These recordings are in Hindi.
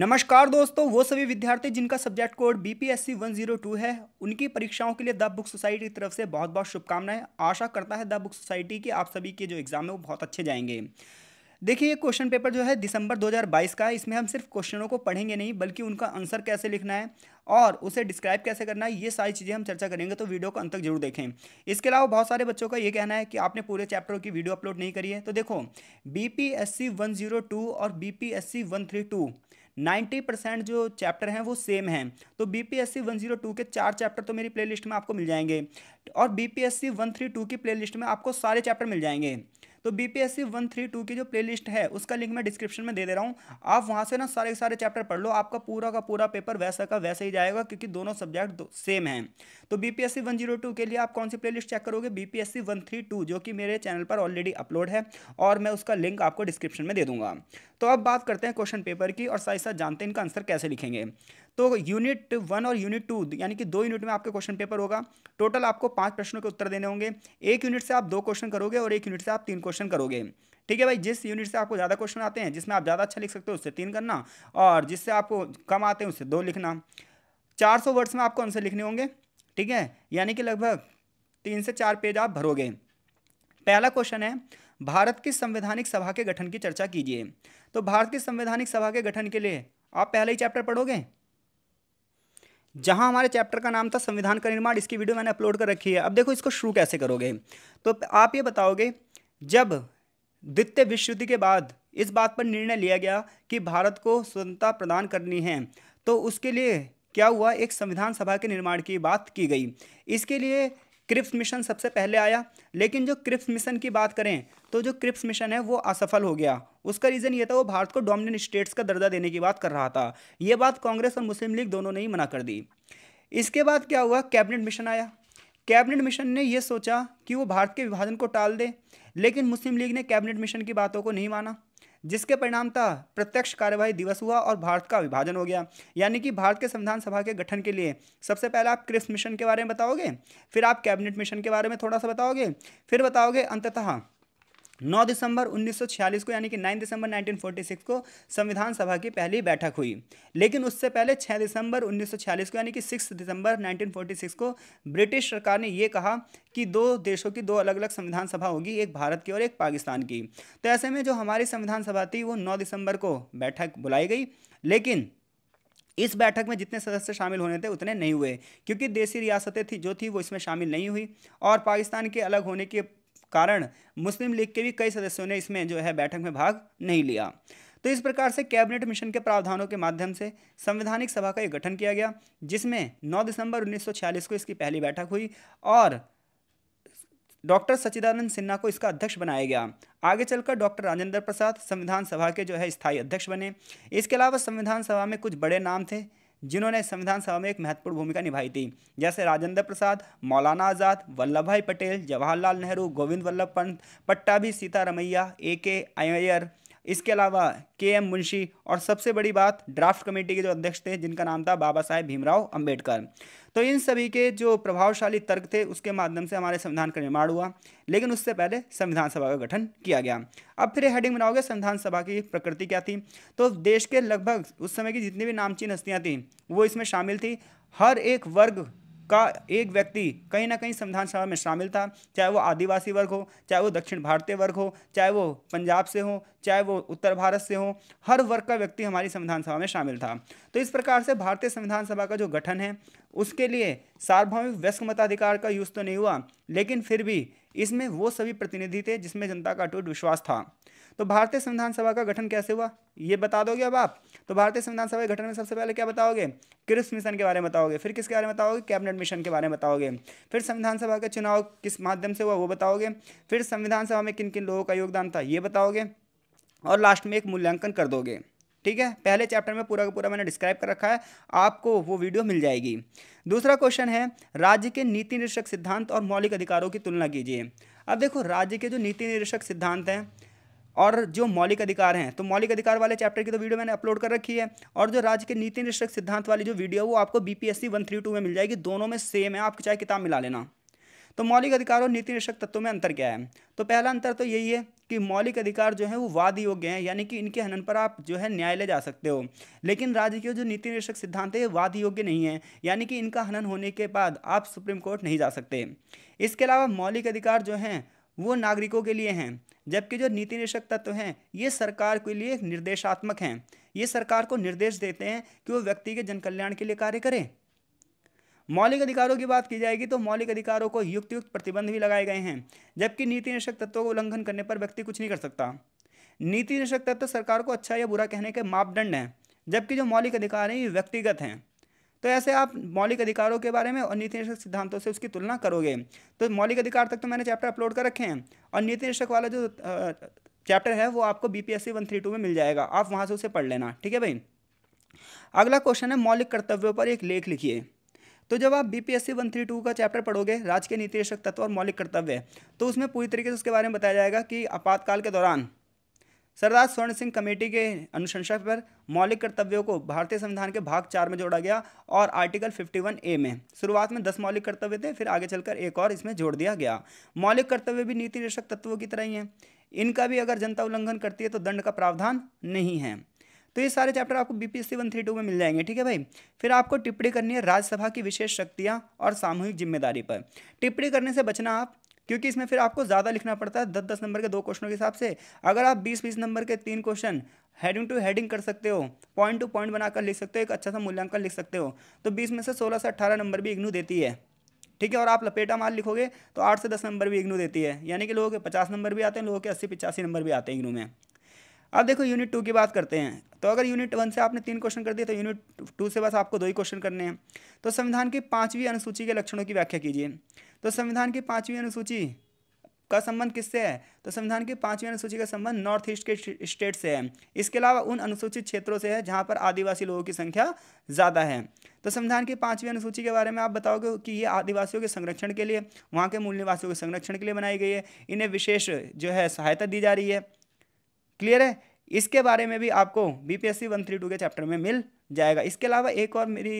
नमस्कार दोस्तों वो सभी विद्यार्थी जिनका subject code B P S C one zero two है उनकी परीक्षाओं के लिए द बुक सोसाइटी की तरफ से बहुत बहुत शुभकामनाएं आशा करता है द बुक सोसाइटी की आप सभी के जो एग्ज़ाम है वो बहुत अच्छे जाएंगे देखिए ये क्वेश्चन पेपर जो है दिसंबर 2022 का है इसमें हम सिर्फ क्वेश्चनों को पढ़ेंगे नहीं बल्कि उनका आंसर कैसे लिखना है और उसे डिस्क्राइब कैसे करना है ये सारी चीज़ें हम चर्चा करेंगे तो वीडियो को अंत तक जरूर देखें इसके अलावा बहुत सारे बच्चों का ये कहना है कि आपने पूरे चैप्टर की वीडियो अपलोड नहीं करी है तो देखो B P S C one zero two और B P S C one three two ninety percent जो चैप्टर हैं वो सेम हैं तो B P S C one zero two के चार चैप्टर तो मेरी प्ले लिस्ट में आपको मिल जाएंगे और B P S C one three two की प्ले लिस्ट में आपको सारे चैप्टर मिल जाएंगे तो बीपीएससी वन थ्री टू की जो प्लेलिस्ट है उसका लिंक मैं डिस्क्रिप्शन में दे दे रहा हूँ आप वहाँ से ना सारे सारे चैप्टर पढ़ लो आपका पूरा का पूरा पेपर वैसा का वैसा ही जाएगा क्योंकि दोनों सब्जेक्ट दो, सेम हैं तो बीपीएससी वन जीरो टू के लिए आप कौन सी लिस्ट चेक करोगे बीपीएससी वन थ्री टू जो कि मेरे चैनल पर ऑलरेडी अपलोड है और मैं उसका लिंक आपको डिस्क्रिप्शन में दे दूंगा तो अब बात करते हैं क्वेश्चन पेपर की और साथ साथ जानते हैं इनका आंसर कैसे लिखेंगे तो यूनिट वन और यूनिट टू यानी कि दो यूनिट में आपके क्वेश्चन पेपर होगा टोटल आपको पाँच प्रश्नों के उत्तर देने होंगे एक यूनिट से आप दो क्वेश्चन करोगे और एक यूनिट से आप तीन क्वेश्चन करोगे ठीक है भाई जिस यूनिट से आपको ज़्यादा क्वेश्चन आते हैं जिसमें आप ज़्यादा अच्छा लिख सकते हो उससे तीन करना और जिससे आपको कम आते हैं उससे दो लिखना चार सौ वर्ड्स में आपको आंसर लिखने होंगे ठीक है यानी कि लगभग तीन से चार पेज आप भरोगे पहला क्वेश्चन है भारत की संवैधानिक सभा के गठन की चर्चा कीजिए तो भारत की संवैधानिक सभा के गठन के लिए आप पहले ही चैप्टर पढ़ोगे जहां हमारे चैप्टर का नाम था संविधान का निर्माण इसकी वीडियो मैंने अपलोड कर रखी है अब देखो इसको शुरू कैसे करोगे तो आप ये बताओगे जब द्वितीय विश्व युद्ध के बाद इस बात पर निर्णय लिया गया कि भारत को स्वतंत्रता प्रदान करनी है तो उसके लिए क्या हुआ एक संविधान सभा के निर्माण की बात की गई इसके लिए क्रिप्स मिशन सबसे पहले आया लेकिन जो क्रिप्स मिशन की बात करें तो जो क्रिप्स मिशन है वो असफल हो गया उसका रीज़न ये था वो भारत को डोमिनेंट स्टेट्स का दर्जा देने की बात कर रहा था ये बात कांग्रेस और मुस्लिम लीग दोनों ने ही मना कर दी इसके बाद क्या हुआ कैबिनेट मिशन आया कैबिनेट मिशन ने यह सोचा कि वो भारत के विभाजन को टाल दे लेकिन मुस्लिम लीग ने कैबिनेट मिशन की बातों को नहीं माना जिसके परिणामतः प्रत्यक्ष कार्यवाही दिवस हुआ और भारत का विभाजन हो गया यानी कि भारत के संविधान सभा के गठन के लिए सबसे पहले आप क्रिस मिशन के बारे में बताओगे फिर आप कैबिनेट मिशन के बारे में थोड़ा सा बताओगे फिर बताओगे अंततः 9 दिसंबर 1946 को यानी कि 9 दिसंबर 1946 को संविधान सभा की पहली बैठक हुई लेकिन उससे पहले 6 दिसंबर 1946 को यानी कि 6 दिसंबर 1946 को ब्रिटिश सरकार ने यह कहा कि दो देशों की दो अलग अलग संविधान सभा होगी एक भारत की और एक पाकिस्तान की तो ऐसे में जो हमारी संविधान सभा थी वो नौ दिसंबर को बैठक बुलाई गई लेकिन इस बैठक में जितने सदस्य शामिल होने थे उतने नहीं हुए क्योंकि देसी रियासतें थी जो थी वो इसमें शामिल नहीं हुई और पाकिस्तान के अलग होने के कारण मुस्लिम लीग के भी कई सदस्यों ने इसमें जो है बैठक में भाग नहीं लिया तो इस प्रकार से कैबिनेट मिशन के प्रावधानों के माध्यम से संवैधानिक सभा का एक गठन किया गया जिसमें 9 दिसंबर 1946 को इसकी पहली बैठक हुई और डॉक्टर सचिदानंद सिन्हा को इसका अध्यक्ष बनाया गया आगे चलकर डॉक्टर राजेंद्र प्रसाद संविधान सभा के जो है स्थायी अध्यक्ष बने इसके अलावा संविधान सभा में कुछ बड़े नाम थे जिन्होंने संविधान सभा में एक महत्वपूर्ण भूमिका निभाई थी जैसे राजेंद्र प्रसाद मौलाना आज़ाद वल्लभ भाई पटेल जवाहरलाल नेहरू गोविंद वल्लभ पंत पट्टाभी सीतारमैया ए के अय्यर इसके अलावा के एम मुंशी और सबसे बड़ी बात ड्राफ्ट कमेटी के जो अध्यक्ष थे जिनका नाम था बाबा साहेब भीमराव अम्बेडकर तो इन सभी के जो प्रभावशाली तर्क थे उसके माध्यम से हमारे संविधान का निर्माण हुआ लेकिन उससे पहले संविधान सभा का गठन किया गया अब फिर हेडिंग बनाओगे संविधान सभा की प्रकृति क्या थी तो देश के लगभग उस समय की जितनी भी नामचीन हस्तियाँ थीं वो इसमें शामिल थी हर एक वर्ग का एक व्यक्ति कहीं ना कहीं संविधान सभा में शामिल था चाहे वो आदिवासी वर्ग हो चाहे वो दक्षिण भारतीय वर्ग हो चाहे वो पंजाब से हो चाहे वो उत्तर भारत से हो हर वर्ग का व्यक्ति हमारी संविधान सभा में शामिल था तो इस प्रकार से भारतीय संविधान सभा का जो गठन है उसके लिए सार्वभौमिक व्यस्क मताधिकार का यूज़ तो नहीं हुआ लेकिन फिर भी इसमें वो सभी प्रतिनिधि थे जिसमें जनता का अटूट विश्वास था तो भारतीय संविधान सभा का गठन कैसे हुआ ये बता दोगे अब आप तो भारतीय संविधान सभा के गठन में सबसे पहले क्या बताओगे क्रिस मिशन के बारे में बताओगे फिर किसके बारे में बताओगे कैबिनेट मिशन के बारे में बताओगे फिर संविधान सभा का चुनाव किस माध्यम से हुआ वो बताओगे फिर संविधान सभा में किन किन लोगों का योगदान था ये बताओगे और लास्ट में एक मूल्यांकन कर दोगे ठीक है पहले चैप्टर में पूरा का पूरा मैंने डिस्क्राइब कर रखा है आपको वो वीडियो मिल जाएगी दूसरा क्वेश्चन है राज्य के नीति निरीक्षक सिद्धांत और मौलिक अधिकारों की तुलना कीजिए अब देखो राज्य के जो नीति निरीक्षक सिद्धांत हैं और जो मौलिक अधिकार हैं तो मौलिक अधिकार वाले चैप्टर की तो वीडियो मैंने अपलोड कर रखी है और जो राज्य के नीति निरीक्षक सिद्धांत वाली जो वीडियो है वो आपको बी पी में मिल जाएगी दोनों में सेम है आप चाहे किताब मिला लेना तो मौलिक अधिकार और नीति निरीक्षक तत्वों में अंतर क्या है तो पहला अंतर तो यही है कि मौलिक अधिकार जो है वो वाद योग्य हैं यानी कि इनके हनन पर आप जो है न्यायालय जा सकते हो लेकिन राज्य के जो नीति निरीक्षक सिद्धांत है वाद योग्य नहीं है यानी कि इनका हनन होने के बाद आप सुप्रीम कोर्ट नहीं जा सकते इसके अलावा मौलिक अधिकार जो हैं वो नागरिकों के लिए हैं जबकि जो नीति निरीक्षक तत्व हैं ये सरकार के लिए निर्देशात्मक हैं ये सरकार को निर्देश देते हैं कि वो व्यक्ति के जनकल्याण के लिए कार्य करें मौलिक अधिकारों की बात की जाएगी तो मौलिक अधिकारों को युक्त युक्त प्रतिबंध भी लगाए गए हैं जबकि नीति निषेक तत्वों का उल्लंघन करने पर व्यक्ति कुछ नहीं कर सकता नीति निषेक तत्व सरकार को अच्छा या बुरा कहने के मापदंड हैं जबकि जो मौलिक अधिकार हैं ये व्यक्तिगत हैं तो ऐसे आप मौलिक अधिकारों के बारे में और नीति निषेक सिद्धांतों से उसकी तुलना करोगे तो मौलिक अधिकार तक तो मैंने चैप्टर अपलोड कर रखे हैं और नीति निषेक वाला जो चैप्टर है वो आपको B P S C one three two में मिल जाएगा आप वहाँ से उसे पढ़ लेना ठीक है भाई अगला क्वेश्चन है मौलिक कर्तव्यों पर एक लेख लिखिए तो जब आप B P S C one three two का चैप्टर पढ़ोगे राजकीय के निर्देशक तत्व और मौलिक कर्तव्य तो उसमें पूरी तरीके से उसके बारे में बताया जाएगा कि आपातकाल के दौरान सरदार स्वर्ण सिंह कमेटी के अनुशंसा पर मौलिक कर्तव्यों को भारतीय संविधान के भाग चार में जोड़ा गया और आर्टिकल 51 ए में शुरुआत में दस मौलिक कर्तव्य थे फिर आगे चलकर एक और इसमें जोड़ दिया गया मौलिक कर्तव्य भी नीति निरीक्षक तत्वों की तरह ही हैं इनका भी अगर जनता उल्लंघन करती है तो दंड का प्रावधान नहीं है तो ये सारे चैप्टर आपको बीपीएससी वन थ्री टू में मिल जाएंगे ठीक है भाई फिर आपको टिप्पणी करनी है राज्यसभा की विशेष शक्तियाँ और सामूहिक जिम्मेदारी पर टिप्पणी करने से बचना आप क्योंकि इसमें फिर आपको ज़्यादा लिखना पड़ता है दस दस नंबर के दो क्वेश्चनों के हिसाब से अगर आप बीस बीस नंबर के तीन क्वेश्चन हेडिंग टू हेडिंग कर सकते हो पॉइंट टू पॉइंट बनाकर लिख सकते हो एक अच्छा सा मूल्यांकन लिख सकते हो तो बीस में से सोलह से अट्ठारह नंबर भी इग्नू देती है ठीक है और आप लपेटा माल लिखोगे तो आठ से दस नंबर भी इग्नू देती है यानी कि लोगों के पचास नंबर भी आते हैं लोगों के अस्सी पचासी नंबर भी आते हैं इग्नू में अब देखो यूनिट टू की बात करते हैं तो अगर यूनिट वन से आपने तीन क्वेश्चन कर दिए तो यूनिट टू से बस आपको दो ही क्वेश्चन करने हैं तो संविधान की पाँचवीं अनुसूची के लक्षणों की व्याख्या कीजिए तो संविधान की पाँचवीं अनुसूची का संबंध किससे है तो संविधान की पाँचवीं अनुसूची का संबंध नॉर्थ ईस्ट के स्टेट से है इसके अलावा उन अनुसूचित क्षेत्रों से है जहाँ पर आदिवासी लोगों की संख्या ज़्यादा है तो संविधान की पाँचवीं अनुसूची के बारे में आप बताओगे कि ये आदिवासियों के संरक्षण के लिए वहाँ के मूल निवासियों के संरक्षण के लिए बनाई गई है इन्हें विशेष जो है सहायता दी जा रही है क्लियर है इसके बारे में भी आपको B P S C one three two के चैप्टर में मिल जाएगा इसके अलावा एक और मेरी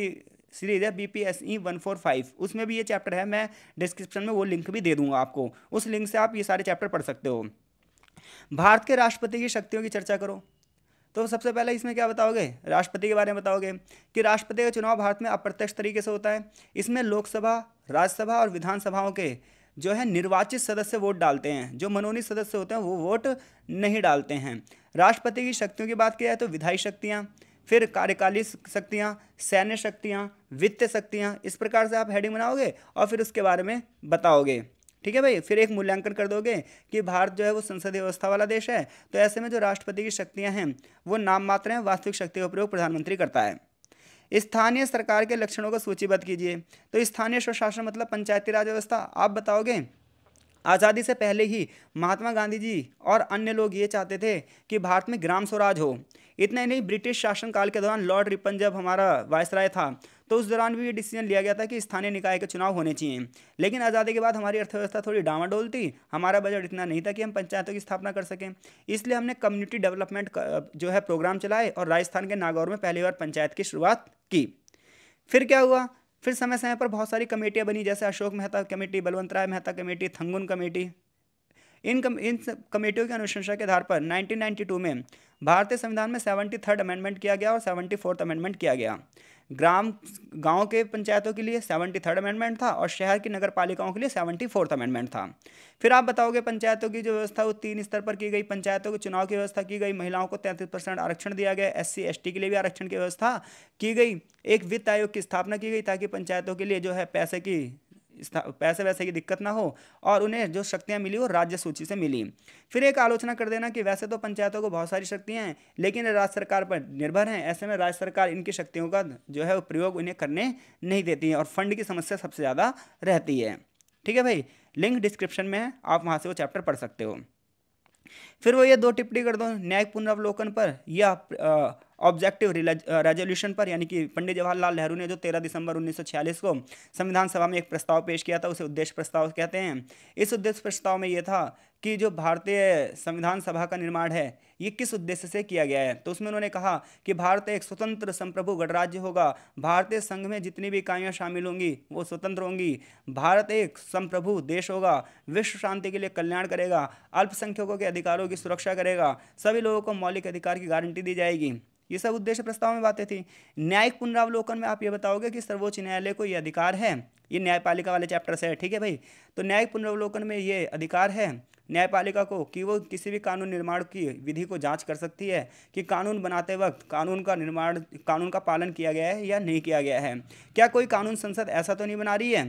सीरीज है B P S E one four five उसमें भी ये चैप्टर है मैं डिस्क्रिप्शन में वो लिंक भी दे दूंगा आपको उस लिंक से आप ये सारे चैप्टर पढ़ सकते हो भारत के राष्ट्रपति की शक्तियों की चर्चा करो तो सबसे पहले इसमें क्या बताओगे राष्ट्रपति के बारे में बताओगे कि राष्ट्रपति का चुनाव भारत में अप्रत्यक्ष तरीके से होता है इसमें लोकसभा राज्यसभा और विधानसभाओं के जो है निर्वाचित सदस्य वोट डालते हैं जो मनोनीत सदस्य होते हैं वो वोट नहीं डालते हैं राष्ट्रपति की शक्तियों की बात की जाए तो विधायी शक्तियाँ फिर कार्यकाली शक्तियाँ सैन्य शक्तियाँ वित्त शक्तियाँ इस प्रकार से आप हेडिंग बनाओगे और फिर उसके बारे में बताओगे ठीक है भाई फिर एक मूल्यांकन कर दोगे कि भारत जो है वो संसदीय व्यवस्था वाला देश है तो ऐसे में जो राष्ट्रपति की शक्तियाँ हैं वो नाम मात्र हैं वास्तविक शक्ति का प्रयोग प्रधानमंत्री करता है स्थानीय सरकार के लक्षणों को सूचीबद्ध कीजिए तो स्थानीय स्वशासन मतलब पंचायती राज व्यवस्था आप बताओगे आज़ादी से पहले ही महात्मा गांधी जी और अन्य लोग ये चाहते थे कि भारत में ग्राम स्वराज हो इतना ही नहीं ब्रिटिश शासनकाल के दौरान लॉर्ड रिपन जब हमारा वायसराय था तो उस दौरान भी ये डिसीजन लिया गया था कि स्थानीय निकाय के चुनाव होने चाहिए लेकिन आज़ादी के बाद हमारी अर्थव्यवस्था थोड़ी डामाडोल थी हमारा बजट इतना नहीं था कि हम पंचायतों की स्थापना कर सकें इसलिए हमने कम्युनिटी डेवलपमेंट जो है प्रोग्राम चलाए और राजस्थान के नागौर में पहली बार पंचायत की शुरुआत की फिर क्या हुआ फिर समय समय पर बहुत सारी कमेटियाँ बनी जैसे Ashok Mehta committee Balwant Rai Mehta committee Thungon committee इन कम इन कमेटियों की अनुशंसा के आधार पर 1992 में भारतीय संविधान में सेवेंटी थर्ड अमेंडमेंट किया गया और सेवेंटी फोर्थ अमेंडमेंट किया गया ग्राम गांव के पंचायतों के लिए सेवेंटी थर्ड अमेंडमेंट था और शहर की नगर पालिकाओं के लिए सेवेंटी फोर्थ अमेंडमेंट था फिर आप बताओगे पंचायतों की जो व्यवस्था वो तीन स्तर पर की गई पंचायतों के चुनाव की व्यवस्था की गई महिलाओं को तैंतीस परसेंट आरक्षण दिया गया एस सी के लिए भी आरक्षण की व्यवस्था की गई एक वित्त आयोग की स्थापना की गई ताकि पंचायतों के लिए जो है पैसे की पैसे वैसे की दिक्कत ना हो और उन्हें जो शक्तियाँ मिली वो राज्य सूची से मिली फिर एक आलोचना कर देना कि वैसे तो पंचायतों को बहुत सारी शक्तियाँ हैं लेकिन राज्य सरकार पर निर्भर हैं ऐसे में राज्य सरकार इनकी शक्तियों का जो है प्रयोग उन्हें करने नहीं देती है और फंड की समस्या सबसे ज़्यादा रहती है ठीक है भाई लिंक डिस्क्रिप्शन में है आप वहाँ से वो चैप्टर पढ़ सकते हो फिर वो ये दो टिप्पणी कर दो न्यायिक पुनरावलोकन पर या ऑब्जेक्टिव रेजोल्यूशन uh, पर यानी कि पंडित जवाहरलाल नेहरू ने जो तेरह दिसंबर 1946 को संविधान सभा में एक प्रस्ताव पेश किया था उसे उद्देश्य प्रस्ताव कहते हैं इस उद्देश्य प्रस्ताव में यह था कि जो भारतीय संविधान सभा का निर्माण है ये किस उद्देश्य से किया गया है तो उसमें उन्होंने कहा कि भारत एक स्वतंत्र संप्रभु गणराज्य होगा भारतीय संघ में जितनी भी इकाइयाँ शामिल होंगी वो स्वतंत्र होंगी भारत एक संप्रभु देश होगा विश्व शांति के लिए कल्याण करेगा अल्पसंख्यकों के अधिकारों की सुरक्षा करेगा सभी लोगों को मौलिक अधिकार की गारंटी दी जाएगी ये सब उद्देश्य प्रस्ताव में बातें थी न्यायिक पुनरावलोकन में आप ये बताओगे कि सर्वोच्च न्यायालय को ये अधिकार है ये न्यायपालिका वाले चैप्टर से है ठीक है भाई तो न्यायिक पुनरावलोकन में ये अधिकार है न्यायपालिका को कि वो किसी भी कानून निर्माण की विधि को जांच कर सकती है कि कानून बनाते वक्त कानून का निर्माण कानून का पालन किया गया है या नहीं किया गया है क्या कोई कानून संसद ऐसा तो नहीं बना रही है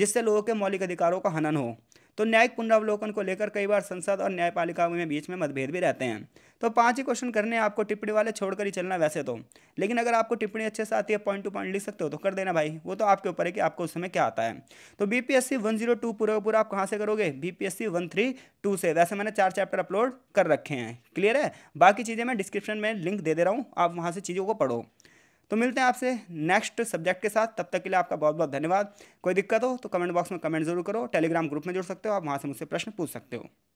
जिससे लोगों के मौलिक अधिकारों का हनन हो तो न्यायिक पुनरावलोकन को लेकर कई बार संसद और न्यायपालिका में बीच में मतभेद भी रहते हैं तो पाँच ही क्वेश्चन करने आपको टिप्पणी वाले छोड़कर ही चलना वैसे तो लेकिन अगर आपको टिप्पणी अच्छे से आती है पॉइंट टू पॉइंट लिख सकते हो तो कर देना भाई वो तो आपके ऊपर है कि आपको उस समय क्या आता है तो B P S C one zero two पूरा पूरा आप कहाँ से करोगे B P S C one three two से वैसे मैंने चार चैप्टर अपलोड कर रखे हैं क्लियर है बाकी चीज़ें मैं डिस्क्रिप्शन में लिंक दे दे रहा हूँ आप वहाँ से चीज़ों को पढ़ो तो मिलते हैं आपसे नेक्स्ट सब्जेक्ट के साथ तब तक के लिए आपका बहुत बहुत धन्यवाद कोई दिक्कत हो तो कमेंट बॉक्स में कमेंट जरूर करो टेलीग्राम ग्रुप में जुड़ सकते हो आप वहाँ से मुझसे प्रश्न पूछ सकते हो